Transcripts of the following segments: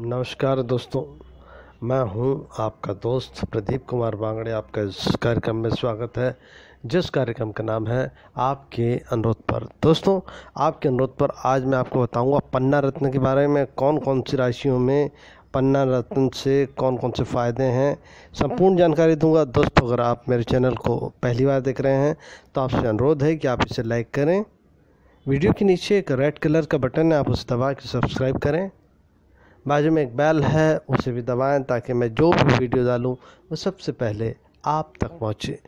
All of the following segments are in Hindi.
नमस्कार दोस्तों मैं हूं आपका दोस्त प्रदीप कुमार बांगड़े आपका इस कार्यक्रम में स्वागत है जिस कार्यक्रम का नाम है आपके अनुरोध पर दोस्तों आपके अनुरोध पर आज मैं आपको बताऊंगा पन्ना रत्न के बारे में कौन कौन सी राशियों में पन्ना रत्न से कौन कौन से फ़ायदे हैं संपूर्ण जानकारी दूंगा दोस्तों अगर आप मेरे चैनल को पहली बार देख रहे हैं तो आपसे अनुरोध है कि आप इसे लाइक करें वीडियो के नीचे एक रेड कलर का बटन है आप उसे दबा के सब्सक्राइब करें बाजू में एक बैल है उसे भी दबाएं ताकि मैं जो भी वीडियो डालूँ वो सबसे पहले आप तक पहुँचे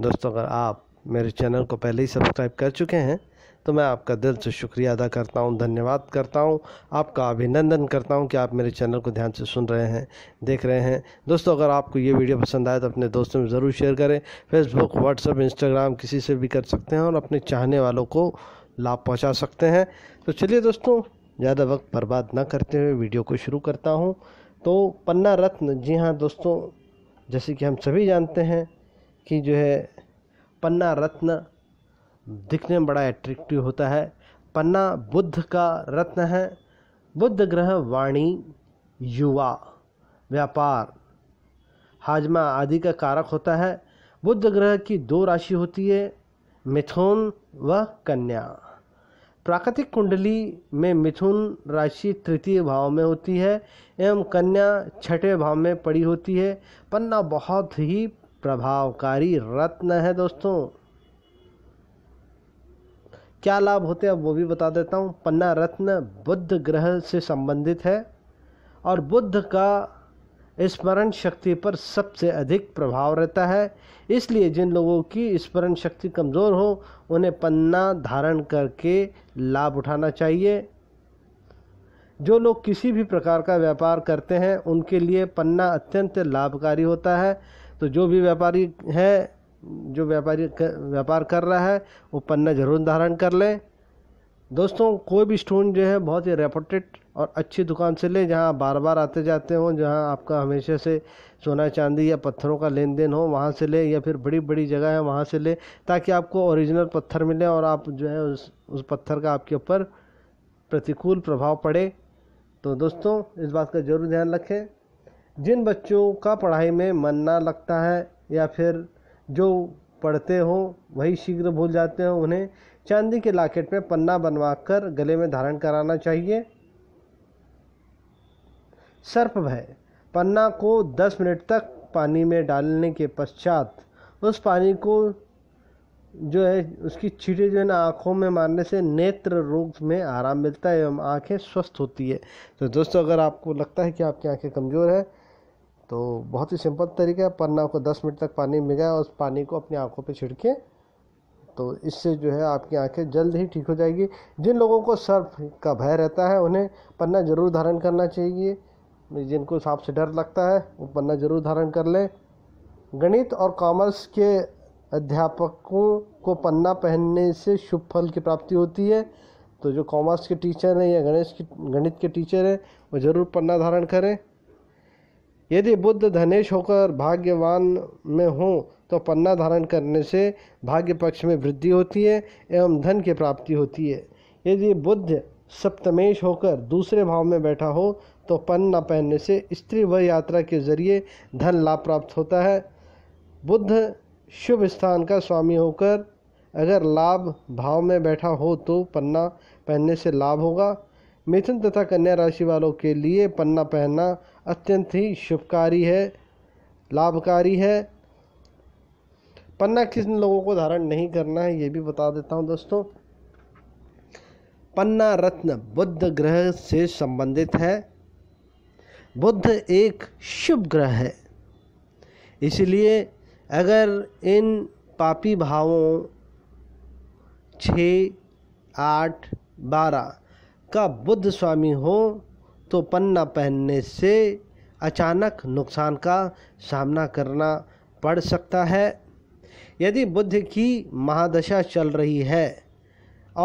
दोस्तों अगर आप मेरे चैनल को पहले ही सब्सक्राइब कर चुके हैं तो मैं आपका दिल से शुक्रिया अदा करता हूँ धन्यवाद करता हूँ आपका अभिनंदन करता हूँ कि आप मेरे चैनल को ध्यान से सुन रहे हैं देख रहे हैं दोस्तों अगर आपको ये वीडियो पसंद आए तो अपने दोस्तों में ज़रूर शेयर करें फेसबुक व्हाट्सअप इंस्टाग्राम किसी से भी कर सकते हैं और अपने चाहने वालों को लाभ पहुँचा सकते हैं तो चलिए दोस्तों ज़्यादा वक्त बर्बाद ना करते हुए वीडियो को शुरू करता हूँ तो पन्ना रत्न जी हाँ दोस्तों जैसे कि हम सभी जानते हैं कि जो है पन्ना रत्न दिखने में बड़ा एट्रैक्टिव होता है पन्ना बुद्ध का रत्न है बुद्ध ग्रह वाणी युवा व्यापार हाजमा आदि का कारक होता है बुद्ध ग्रह की दो राशि होती है मिथुन व कन्या प्राकृतिक कुंडली में मिथुन राशि तृतीय भाव में होती है एवं कन्या छठे भाव में पड़ी होती है पन्ना बहुत ही प्रभावकारी रत्न है दोस्तों क्या लाभ होते हैं अब वो भी बता देता हूँ पन्ना रत्न बुद्ध ग्रह से संबंधित है और बुद्ध का स्मरण शक्ति पर सबसे अधिक प्रभाव रहता है इसलिए जिन लोगों की स्मरण शक्ति कमज़ोर हो उन्हें पन्ना धारण करके लाभ उठाना चाहिए जो लोग किसी भी प्रकार का व्यापार करते हैं उनके लिए पन्ना अत्यंत लाभकारी होता है तो जो भी व्यापारी है जो व्यापारी व्यापार कर रहा है वो पन्ना ज़रूर धारण कर लें दोस्तों कोई भी स्टोन जो है बहुत ही रेपोटेड और अच्छी दुकान से लें जहां बार बार आते जाते हों जहां आपका हमेशा से सोना चांदी या पत्थरों का लेन देन हो वहां से लें या फिर बड़ी बड़ी जगह है वहां से लें ताकि आपको ओरिजिनल पत्थर मिले और आप जो है उस उस पत्थर का आपके ऊपर प्रतिकूल प्रभाव पड़े तो दोस्तों इस बात का ज़रूर ध्यान रखें जिन बच्चों का पढ़ाई में मन ना लगता है या फिर जो पढ़ते हो वही शीघ्र भूल जाते हो उन्हें चांदी के लाकेट में पन्ना बनवाकर गले में धारण कराना चाहिए सर्प भय पन्ना को 10 मिनट तक पानी में डालने के पश्चात उस पानी को जो है उसकी छीटे जो है ना आँखों में मारने से नेत्र रोग में आराम मिलता है एवं आँखें स्वस्थ होती है तो दोस्तों अगर आपको लगता है कि आपकी आँखें कमज़ोर है तो बहुत ही सिंपल तरीका है पन्ना को 10 मिनट तक पानी में और उस पानी को अपनी आँखों पर छिड़कें तो इससे जो है आपकी आंखें जल्द ही ठीक हो जाएगी जिन लोगों को सर्फ का भय रहता है उन्हें पन्ना ज़रूर धारण करना चाहिए जिनको सांप से डर लगता है वो पन्ना ज़रूर धारण कर लें गणित और कॉमर्स के अध्यापकों को पन्ना पहनने से शुभ फल की प्राप्ति होती है तो जो कॉमर्स के टीचर हैं या गणेश के गणित के टीचर हैं वो ज़रूर पन्ना धारण करें यदि बुद्ध धनेश होकर भाग्यवान में हो तो पन्ना धारण करने से भाग्य पक्ष में वृद्धि होती है एवं धन की प्राप्ति होती है यदि बुद्ध सप्तमेश होकर दूसरे भाव में बैठा हो तो पन्ना पहनने से स्त्री व यात्रा के जरिए धन लाभ प्राप्त होता है बुद्ध शुभ स्थान का स्वामी होकर अगर लाभ भाव में बैठा हो तो पन्ना पहनने से लाभ होगा मिथुन तथा कन्या राशि वालों के लिए पन्ना पहनना अत्यंत ही शुभकारी है लाभकारी है पन्ना किन लोगों को धारण नहीं करना है ये भी बता देता हूँ दोस्तों पन्ना रत्न बुद्ध ग्रह से संबंधित है बुद्ध एक शुभ ग्रह है इसलिए अगर इन पापी भावों छ आठ बारह का बुद्ध स्वामी हो तो पन्ना पहनने से अचानक नुकसान का सामना करना पड़ सकता है यदि बुद्ध की महादशा चल रही है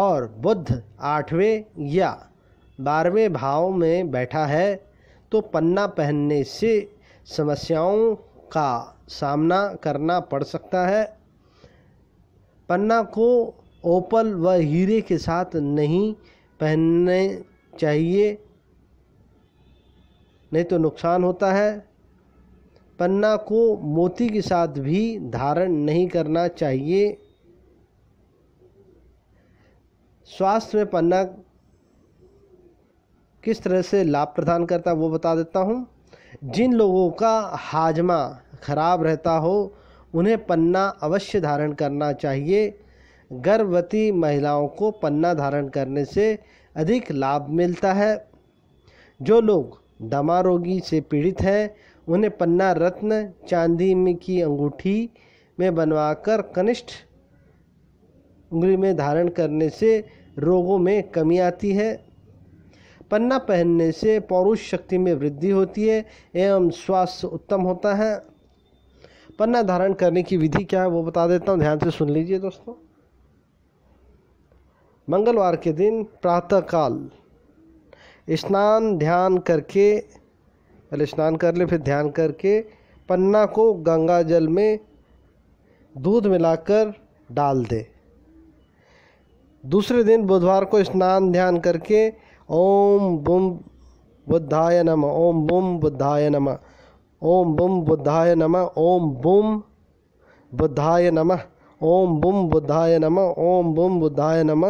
और बुद्ध आठवें या बारहवें भाव में बैठा है तो पन्ना पहनने से समस्याओं का सामना करना पड़ सकता है पन्ना को ओपल व हीरे के साथ नहीं पहनने चाहिए नहीं तो नुकसान होता है पन्ना को मोती के साथ भी धारण नहीं करना चाहिए स्वास्थ्य में पन्ना किस तरह से लाभ प्रदान करता है वो बता देता हूँ जिन लोगों का हाजमा खराब रहता हो उन्हें पन्ना अवश्य धारण करना चाहिए गर्भवती महिलाओं को पन्ना धारण करने से अधिक लाभ मिलता है जो लोग दमा रोगी से पीड़ित हैं उन्हें पन्ना रत्न चांदी में की अंगूठी में बनवाकर कनिष्ठ उंगली में धारण करने से रोगों में कमी आती है पन्ना पहनने से पौरुष शक्ति में वृद्धि होती है एवं स्वास्थ्य उत्तम होता है पन्ना धारण करने की विधि क्या है वो बता देता हूँ ध्यान से सुन लीजिए दोस्तों मंगलवार के दिन प्रातःकाल स्नान ध्यान करके पहले स्नान कर ले फिर ध्यान करके पन्ना को गंगा जल में दूध मिलाकर डाल दे दूसरे दिन बुधवार को स्नान ध्यान करके ओम बुम बुद्धाय नम ओम बुम बुद्धाय नम ओम बुम बुद्धाय नम ओम बुम बुद्धाय नमः ओम बुम बुद्धाय नम ओम बुम बुद्धाय नम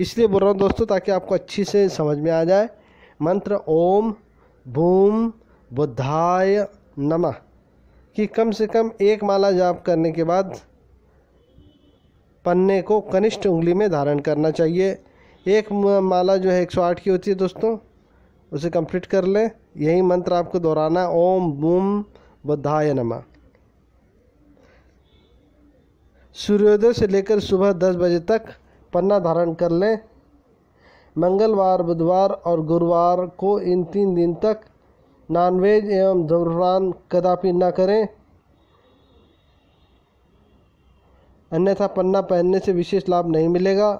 इसलिए बोल रहा हूँ दोस्तों ताकि आपको अच्छी से समझ में आ जाए मंत्र ओम बुम बुद्धाय नम कि कम से कम एक माला जाप करने के बाद पन्ने को कनिष्ठ उंगली में धारण करना चाहिए एक माला जो है 108 की होती है दोस्तों उसे कंप्लीट कर लें यही मंत्र आपको दोहराना ओम बुम बुद्धाय नमः सूर्योदय से लेकर सुबह दस बजे तक पन्ना धारण कर लें मंगलवार बुधवार और गुरुवार को इन तीन दिन तक नॉनवेज एवं दौरान कदापि न करें अन्यथा पन्ना पहनने से विशेष लाभ नहीं मिलेगा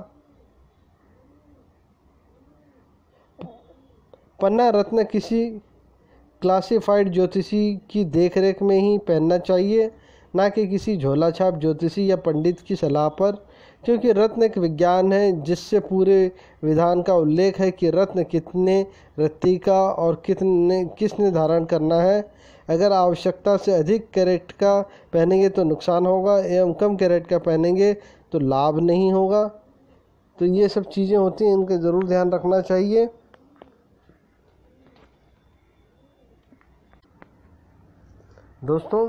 पन्ना रत्न किसी क्लासिफाइड ज्योतिषी की देखरेख में ही पहनना चाहिए ना कि किसी झोला छाप ज्योतिषी या पंडित की सलाह पर क्योंकि रत्न एक विज्ञान है जिससे पूरे विधान का उल्लेख है कि रत्न कितने रत्ती का और कितने किसने धारण करना है अगर आवश्यकता से अधिक कैरेट का पहनेंगे तो नुकसान होगा एवं कम कैरेट का पहनेंगे तो लाभ नहीं होगा तो ये सब चीज़ें होती हैं इनका ज़रूर ध्यान रखना चाहिए दोस्तों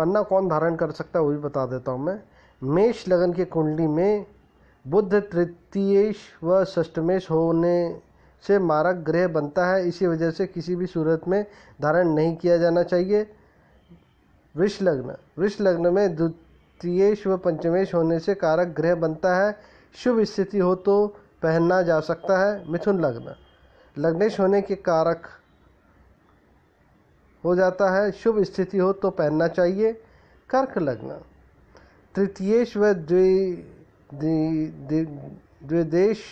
पन्ना कौन धारण कर सकता है वो भी बता देता हूँ मैं मेष लगन की कुंडली में बुद्ध तृतीयेश व षष्टमेश होने से मारक ग्रह बनता है इसी वजह से किसी भी सूरत में धारण नहीं किया जाना चाहिए विष लग्न विष लग्न में द्वितीयेश व पंचमेश होने से कारक ग्रह बनता है शुभ स्थिति हो तो पहनना जा सकता है मिथुन लग्न लग्नेश होने के कारक हो जाता है शुभ स्थिति हो तो पहनना चाहिए कर्क लग्न तृतीयेश व द्विदेश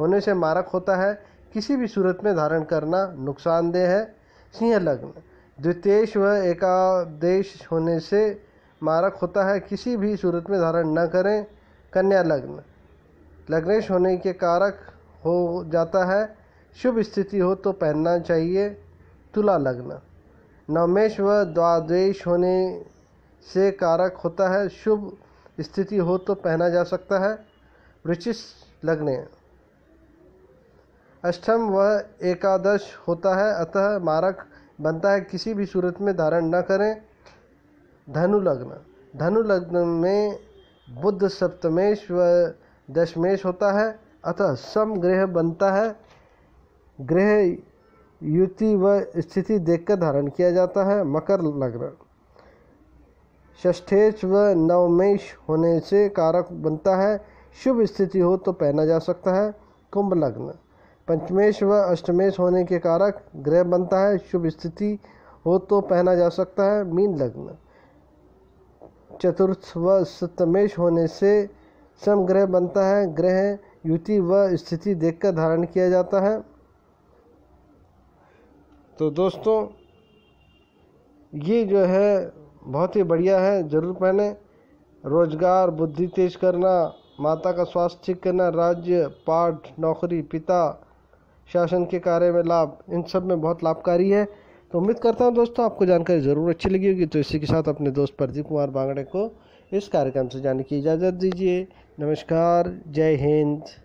होने से मारक होता है किसी भी सूरत में धारण करना नुकसानदेह है सिंह लग्न द्वितीयेश व एकादेश होने से मारक होता है किसी भी सूरत में धारण न करें कन्या लग्न लग्नेश होने के कारक हो जाता है शुभ स्थिति हो तो पहनना चाहिए तुला लग्न नवमेश व द्वादेश होने से कारक होता है शुभ स्थिति हो तो पहना जा सकता है वृचिस लगने अष्टम व एकादश होता है अतः मारक बनता है किसी भी सूरत में धारण न करें धनु लग्न धनु लग्न में बुद्ध सप्तमेश व दशमेश होता है अतः सम ग्रह बनता है गृह युति व स्थिति देखकर धारण किया जाता है मकर लग्न ष्ठेच व नवमेश होने से कारक बनता है शुभ स्थिति हो तो पहना जा सकता है कुंभ लग्न पंचमेश व अष्टमेश होने के कारक ग्रह बनता है शुभ स्थिति हो तो पहना जा सकता है मीन लग्न चतुर्थ व सप्तमेश होने से सम ग्रह बनता है ग्रह युति व स्थिति देखकर धारण किया जाता है तो दोस्तों ये जो है बहुत ही बढ़िया है ज़रूर पहने रोजगार बुद्धि तेज करना माता का स्वास्थ्य ठीक करना राज्य पाठ नौकरी पिता शासन के कार्य में लाभ इन सब में बहुत लाभकारी है तो उम्मीद करता हूँ दोस्तों आपको जानकारी ज़रूर अच्छी लगी होगी तो इसी के साथ अपने दोस्त प्रदीप कुमार बांगड़े को इस कार्यक्रम से जाने की इजाज़त दीजिए नमस्कार जय हिंद